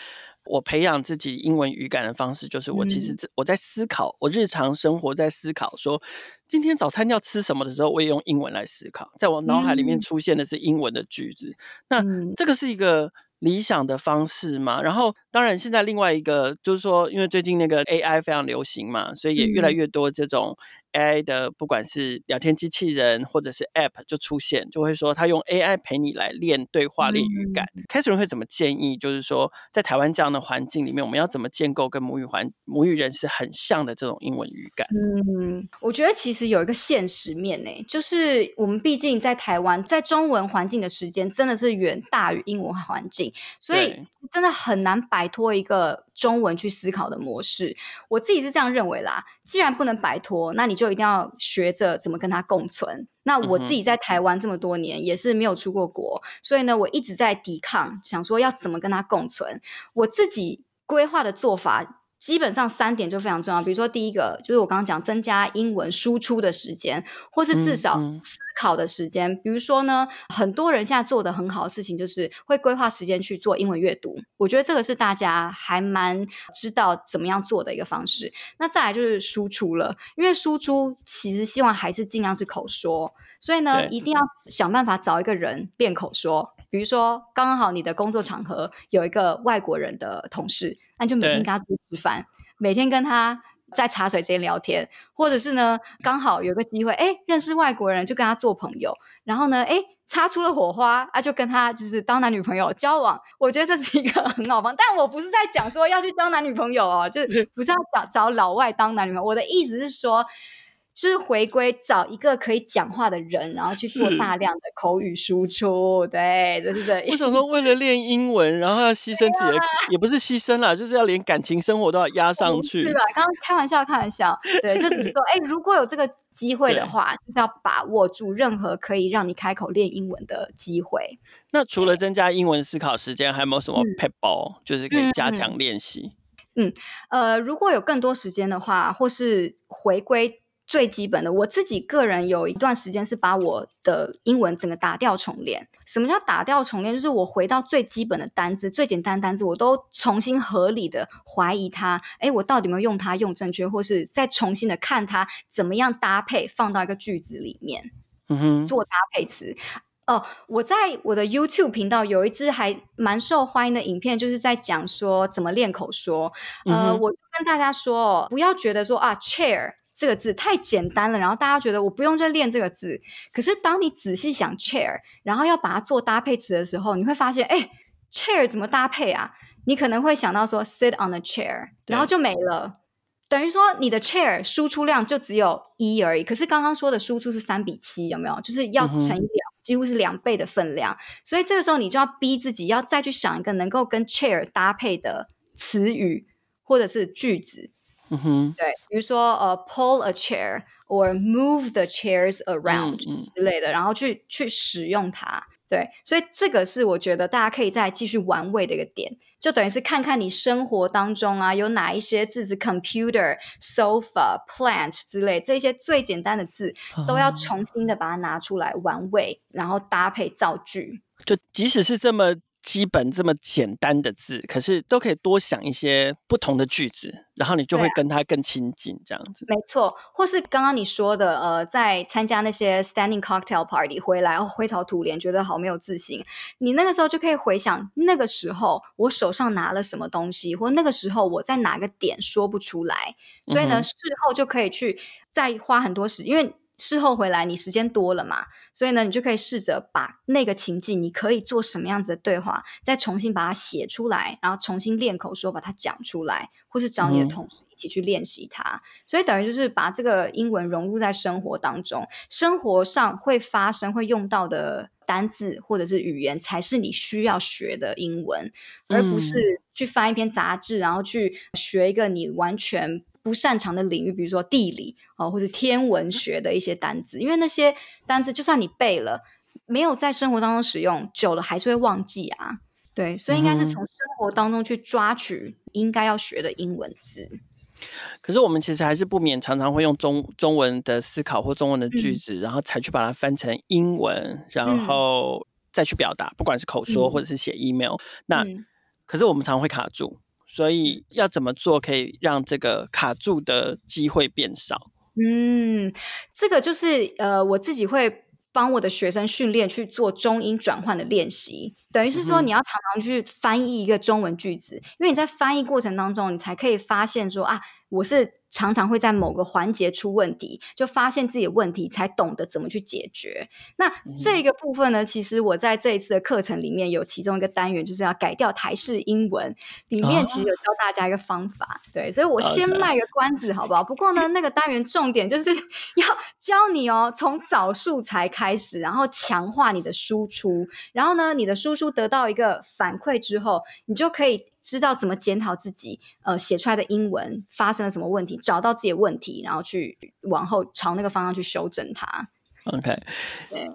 我培养自己英文语感的方式，就是我其实我在思考，我日常生活在思考，说今天早餐要吃什么的时候，我也用英文来思考，在我脑海里面出现的是英文的句子。那这个是一个理想的方式吗？然后。当然，现在另外一个就是说，因为最近那个 AI 非常流行嘛，所以也越来越多这种 AI 的，不管是聊天机器人或者是 App，就出现就会说他用 AI 陪你来练对话、练语感。c a t h e r i n e 会怎么建议？就是说，在台湾这样的环境里面，我们要怎么建构跟母语环母语人是很像的这种英文语感？嗯，我觉得其实有一个现实面呢，就是我们毕竟在台湾，在中文环境的时间真的是远大于英文环境，所以真的很难把。摆脱一个中文去思考的模式，我自己是这样认为啦。既然不能摆脱，那你就一定要学着怎么跟它共存。那我自己在台湾这么多年，也是没有出过国，所以呢，我一直在抵抗，想说要怎么跟它共存。我自己规划的做法。基本上三点就非常重要，比如说第一个就是我刚刚讲增加英文输出的时间，或是至少思考的时间。比如说呢，很多人现在做的很好的事情就是会规划时间去做英文阅读，我觉得这个是大家还蛮知道怎么样做的一个方式。那再来就是输出了，因为输出其实希望还是尽量是口说，所以呢一定要想办法找一个人练口说。比如说，刚好你的工作场合有一个外国人的同事，那就每天跟他去吃饭，每天跟他在茶水间聊天，或者是呢，刚好有个机会，哎，认识外国人就跟他做朋友，然后呢，哎，擦出了火花，啊，就跟他就是当男女朋友交往。我觉得这是一个 很好方，但我不是在讲说要去交男女朋友哦，就是 不是要找找老外当男女朋友。我的意思是说。就是回归找一个可以讲话的人，然后去做大量的口语输出，对，对对对？我想说，为了练英文，然后要牺牲自己，的，也不是牺牲了，就是要连感情生活都要压上去，对吧？刚刚开玩笑，开玩笑，对，就是说，哎，如果有这个机会的话，就是要把握住任何可以让你开口练英文的机会。那除了增加英文思考时间，还有没有什么 p b a l l 就是可以加强练习？嗯，呃，如果有更多时间的话，或是回归。最基本的，我自己个人有一段时间是把我的英文整个打掉重练。什么叫打掉重练？就是我回到最基本的单词，最简单单字，我都重新合理的怀疑它，诶，我到底有没有用它用正确，或是再重新的看它怎么样搭配放到一个句子里面，做搭配词。哦，我在我的 YouTube 频道有一支还蛮受欢迎的影片，就是在讲说怎么练口说。呃，我就跟大家说，不要觉得说啊，chair。这个字太简单了，然后大家觉得我不用再练这个字。可是当你仔细想 chair，然后要把它做搭配词的时候，你会发现，哎，chair 怎么搭配啊？你可能会想到说 sit on a chair，然后就没了。等于说你的 chair 输出量就只有一而已。可是刚刚说的输出是三比七，有没有？就是要乘以两，几乎是两倍的分量。所以这个时候你就要逼自己要再去想一个能够跟 chair 搭配的词语或者是句子。嗯哼，对，比如说呃，pull a chair or move the chairs around 之类的，然后去去使用它，对，所以这个是我觉得大家可以再继续玩味的一个点，就等于是看看你生活当中啊有哪一些字子，computer, sofa, plant 之类这些最简单的字，都要重新的把它拿出来玩味，然后搭配造句，就即使是这么。基本这么简单的字，可是都可以多想一些不同的句子，然后你就会跟他更亲近这样子。没错，或是刚刚你说的，呃，在参加那些 standing cocktail party 回来，灰头土脸，觉得好没有自信。你那个时候就可以回想那个时候我手上拿了什么东西，或那个时候我在哪个点说不出来，所以呢，事后就可以去再花很多时，因为。事后回来，你时间多了嘛？所以呢，你就可以试着把那个情境，你可以做什么样子的对话，再重新把它写出来，然后重新练口说，把它讲出来，或是找你的同事一起去练习它。所以等于就是把这个英文融入在生活当中，生活上会发生、会用到的单字或者是语言，才是你需要学的英文，而不是去翻一篇杂志，然后去学一个你完全。不擅长的领域，比如说地理哦，或者天文学的一些单词，因为那些单词就算你背了，没有在生活当中使用久了，还是会忘记啊。对，所以应该是从生活当中去抓取应该要学的英文字。可是我们其实还是不免常常会用中中文的思考或中文的句子，然后才去把它翻成英文，然后再去表达，不管是口说或者是写 email。那可是我们常常会卡住。所以要怎么做可以让这个卡住的机会变少？嗯，这个就是呃，我自己会帮我的学生训练去做中英转换的练习，等于是说你要常常去翻译一个中文句子，因为你在翻译过程当中，你才可以发现说啊，我是。常常会在某个环节出问题，就发现自己的问题，才懂得怎么去解决。那这个部分呢？其实我在这一次的课程里面有其中一个单元，就是要改掉台式英文。里面其实有教大家一个方法，对，所以我先卖个关子，好不好？不过呢，那个单元重点就是 要教你哦，从找素材开始，然后强化你的输出，然后呢，你的输出得到一个反馈之后，你就可以。知道怎么检讨自己，呃，写出来的英文发生了什么问题，找到自己的问题，然后去往后朝那个方向去修正它。OK，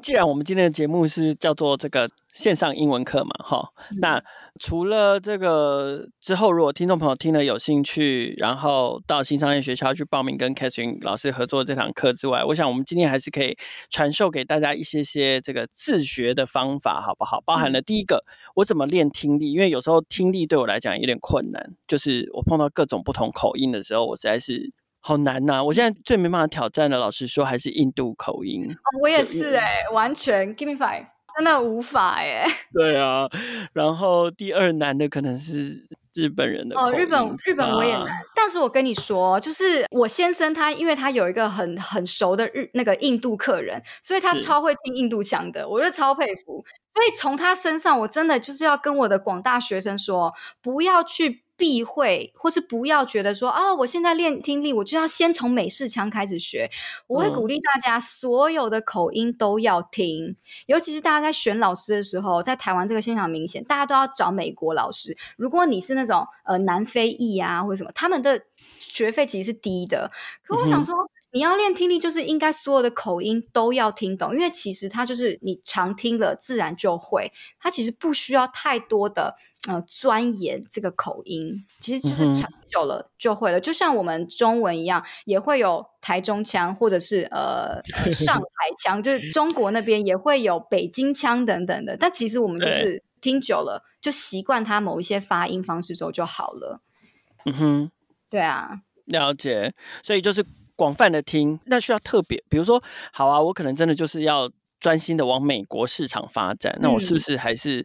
既然我们今天的节目是叫做这个线上英文课嘛，哈，那除了这个之后，如果听众朋友听了有兴趣，然后到新商业学校去报名跟 Catherine 老师合作这堂课之外，我想我们今天还是可以传授给大家一些些这个自学的方法，好不好？包含了第一个，我怎么练听力，因为有时候听力对我来讲有点困难，就是我碰到各种不同口音的时候，我实在是。好难呐！我现在最没办法挑战的，老实说，还是印度口音。哦，我也是哎，完全 give me five，真的无法哎。对啊，然后第二难的可能是日本人的口音。哦，日本日本我也难，但是我跟你说，就是我先生他，因为他有一个很很熟的日那个印度客人，所以他超会听印度腔的，我就得超佩服。所以从他身上，我真的就是要跟我的广大学生说，不要去避讳，或是不要觉得说，哦，我现在练听力，我就要先从美式腔开始学。我会鼓励大家，所有的口音都要听，尤其是大家在选老师的时候，在台湾这个现象明显，大家都要找美国老师。如果你是那种呃南非裔啊，或者什么，他们的学费其实是低的，可我想说。你要练听力，就是应该所有的口音都要听懂，因为其实它就是你常听了，自然就会。它其实不需要太多的呃钻研这个口音，其实就是长久了就会了。就像我们中文一样，也会有台中腔，或者是呃上 海腔，就是中国那边也会有北京腔等等的。但其实我们就是听久了，就习惯它某一些发音方式之后就好了。嗯哼，对啊，了解。所以就是。广泛的听，那需要特别，比如说，好啊，我可能真的就是要专心的往美国市场发展，那我是不是还是，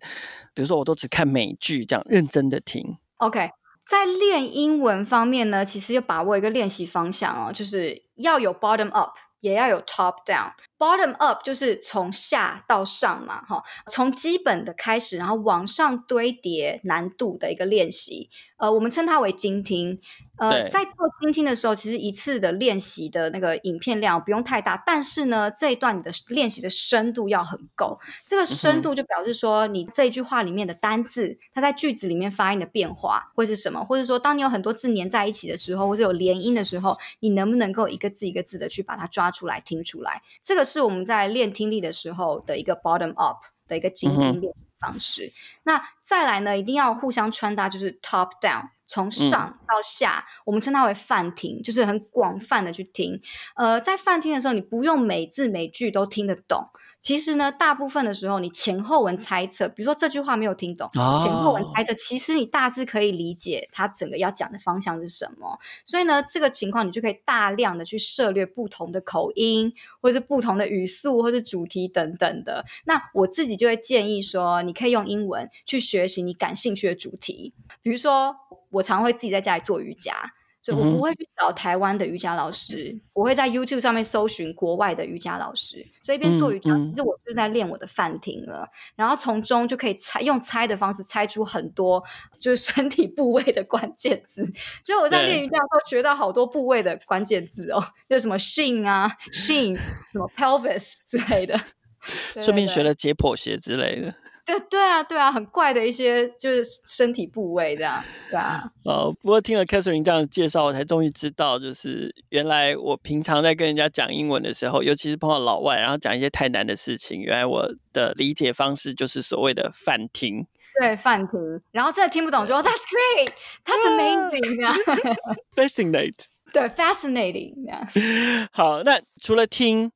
比如说，我都只看美剧这样认真的听？OK，在练英文方面呢，其实要把握一个练习方向哦，就是要有 bottom up，也要有 top down。bottom up 就是从下到上嘛，哈，从基本的开始，然后往上堆叠难度的一个练习。呃，我们称它为精听。呃，在做精听的时候，其实一次的练习的那个影片量不用太大，但是呢，这一段你的练习的深度要很够。这个深度就表示说，你这句话里面的单字，它在句子里面发音的变化，会是什么，或者说，当你有很多字粘在一起的时候，或者有连音的时候，你能不能够一个字一个字的去把它抓出来听出来？这个。是我们在练听力的时候的一个 bottom up 的一个精听练习方式。那再来呢，一定要互相穿搭，就是 top down，从上到下，我们称它为泛听，就是很广泛的去听。呃，在泛听的时候，你不用每字每句都听得懂。其实呢，大部分的时候你前后文猜测，比如说这句话没有听懂，前后文猜测，其实你大致可以理解他整个要讲的方向是什么。所以呢，这个情况你就可以大量的去涉猎不同的口音，或者是不同的语速，或者是主题等等的。那我自己就会建议说，你可以用英文去学习你感兴趣的主题，比如说我常会自己在家里做瑜伽。我不会去找台湾的瑜伽老师，我会在 YouTube 上面搜寻国外的瑜伽老师。所以一边做瑜伽，其实我就在练我的饭厅了。然后从中就可以猜用猜的方式猜出很多就是 身体部位的关键字。所以我在练瑜伽的时候学到好多部位的关键字哦，就什么胸啊、胸、什么 pelvis 之类的，顺便学了解剖学之类的。对对啊，对啊，很怪的一些就是身体部位这样，对啊。哦，不过听了 Catherine 这样介绍，我才终于知道，就是原来我平常在跟人家讲英文的时候，尤其是碰到老外，然后讲一些太难的事情，原来我的理解方式就是所谓的泛听。对泛听，然后真的听不懂，说 That's great, That's amazing，啊 f a s c i n a t e 对 Fascinating，这样。好，那除了听，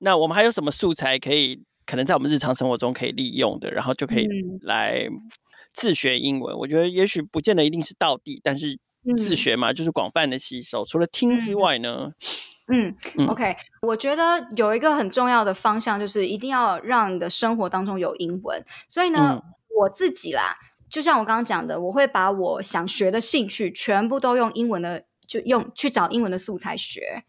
那我们还有什么素材可以？可能在我们日常生活中可以利用的，然后就可以来自学英文。我觉得也许不见得一定是到底，但是自学嘛，就是广泛的吸收。除了听之外呢，嗯，OK，我觉得有一个很重要的方向就是一定要让你的生活当中有英文。所以呢，我自己啦，就像我刚刚讲的，我会把我想学的兴趣全部都用英文的，就用去找英文的素材学。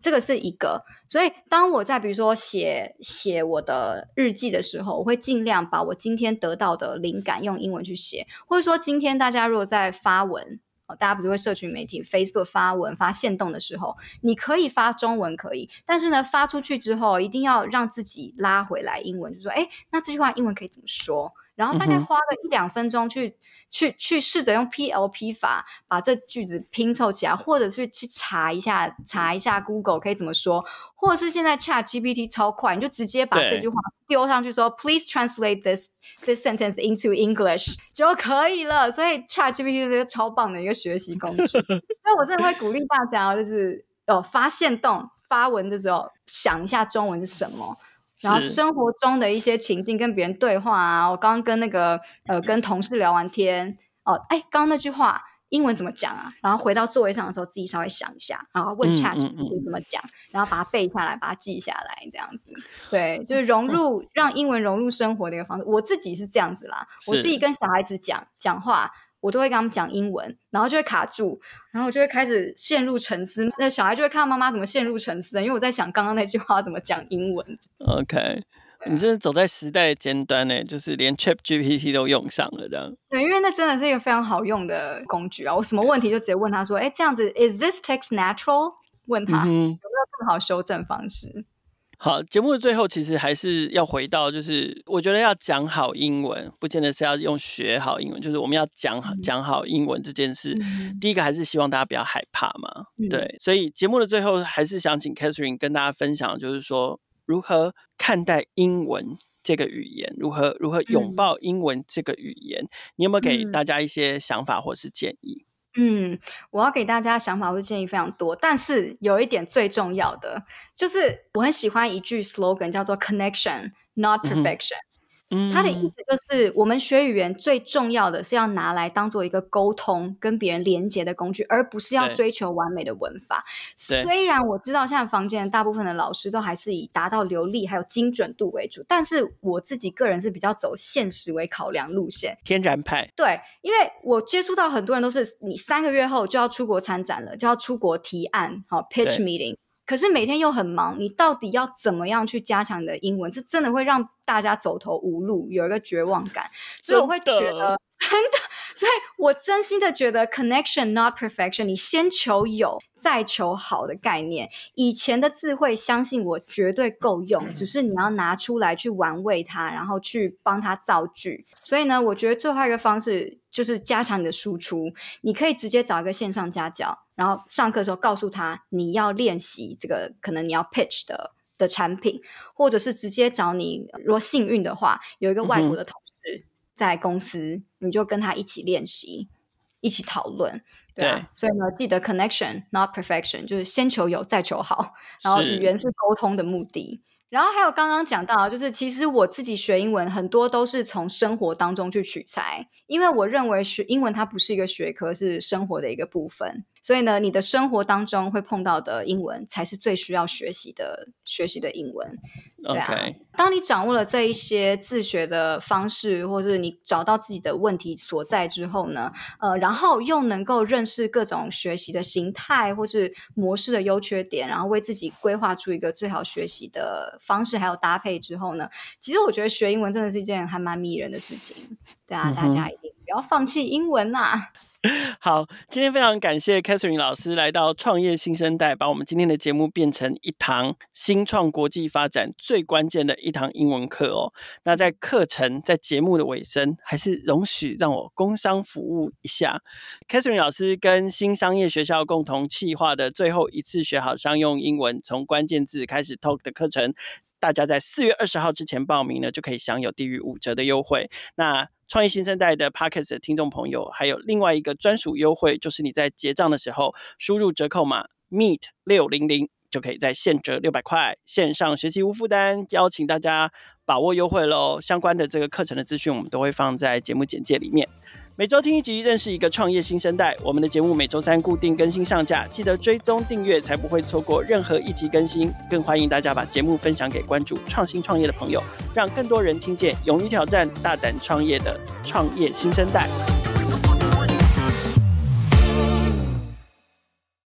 这个是一个，所以当我在比如说写写我的日记的时候，我会尽量把我今天得到的灵感用英文去写，或者说今天大家如果在发文，大家不是会社群媒体 Facebook 发文发现动的时候，你可以发中文可以，但是呢发出去之后一定要让自己拉回来英文，就说哎，那这句话英文可以怎么说？然后大概花个一两分钟去去去试着用 P L P 法把这句子拼凑起来，或者是去查一下查一下 Google 可以怎么说，或者是现在 Chat G P T 超快，你就直接把这句话丢上去说 Please translate this this sentence into English 就可以了。所以 Chat G P T 是一个超棒的一个学习工具。所以我真的会鼓励大家就是哦发现动发文的时候想一下中文是什么。然后生活中的一些情境，跟别人对话啊，我刚刚跟那个呃跟同事聊完天哦，哎，刚刚那句话英文怎么讲啊？然后回到座位上的时候，自己稍微想一下，然后问 Chad 怎么讲，然后把它背下来，把它记下来，这样子，对，就是融入让英文融入生活的一个方式。我自己是这样子啦，我自己跟小孩子讲讲话。我都会跟他们讲英文，然后就会卡住，然后我就会开始陷入沉思。那小孩就会看到妈妈怎么陷入沉思，因为我在想刚刚那句话怎么讲英文。OK，你这是走在时代的尖端呢，就是连 Chat GPT 都用上了这样。对，因为那真的是一个非常好用的工具啊！我什么问题就直接问他说：“哎，这样子，Is this text natural？” 问他嗯、有没有更好修正方式。好，节目的最后其实还是要回到，就是我觉得要讲好英文，不见得是要用学好英文，就是我们要讲讲好英文这件事。第一个还是希望大家不要害怕嘛，对。所以节目的最后还是想请 Catherine 跟大家分享，就是说如何看待英文这个语言，如何如何拥抱英文这个语言。你有没有给大家一些想法或是建议？嗯，我要给大家想法或建议非常多，但是有一点最重要的就是我很喜欢一句 slogan 叫做 “connection not perfection”。他的意思就是，我们学语言最重要的是要拿来当做一个沟通跟别人连接的工具，而不是要追求完美的文法。虽然我知道现在房间大部分的老师都还是以达到流利还有精准度为主，但是我自己个人是比较走现实为考量路线，天然派。对，因为我接触到很多人都是，你三个月后就要出国参展了，就要出国提案，好 pitch meeting。可是每天又很忙，你到底要怎么样去加强你的英文？这真的会让大家走投无路，有一个绝望感。所以我会觉得，真的，所以我真心的觉得，connection not perfection。你先求有，再求好的概念。以前的智慧，相信我绝对够用，只是你要拿出来去玩味它，然后去帮它造句。所以呢，我觉得最后一个方式就是加强你的输出。你可以直接找一个线上家教。然后上课的时候告诉他你要练习这个可能你要 pitch 的的产品，或者是直接找你。如果幸运的话，有一个外国的同事在公司，你就跟他一起练习，一起讨论。对啊，所以呢，记得 connection not perfection，就是先求有再求好。然后语言是沟通的目的。然后还有刚刚讲到，就是其实我自己学英文很多都是从生活当中去取材，因为我认为学英文它不是一个学科，是生活的一个部分。所以呢，你的生活当中会碰到的英文才是最需要学习的学习的英文，对啊。当你掌握了这一些自学的方式，或者你找到自己的问题所在之后呢，呃，然后又能够认识各种学习的形态或是模式的优缺点，然后为自己规划出一个最好学习的方式还有搭配之后呢，其实我觉得学英文真的是一件还蛮迷人的事情，对啊，大家一定。不要放弃英文呐！好，今天非常感谢 c a t h e r i n e 老师来到创业新生代，把我们今天的节目变成一堂新创国际发展最关键的一堂英文课哦。那在课程在节目的尾声，还是容许让我工商服务一下。c a t h e r i n e 老师跟新商业学校共同企划的最后一次学好商用英文，从关键字开始 talk 的课程，大家在四月二十号之前报名呢，就可以享有低于五折的优惠。那创业新生代的 p o r k a s 的听众朋友，还有另外一个专属优惠，就是你在结账的时候输入折扣码 meet 六零零，就可以在线折六百块，线上学习无负担，邀请大家把握优惠喽！相关的这个课程的资讯，我们都会放在节目简介里面。每周听一集，认识一个创业新生代。我们的节目每周三固定更新上架，记得追踪订阅，才不会错过任何一集更新。更欢迎大家把节目分享给关注创新创业的朋友，让更多人听见勇于挑战、大胆创业的创业新生代。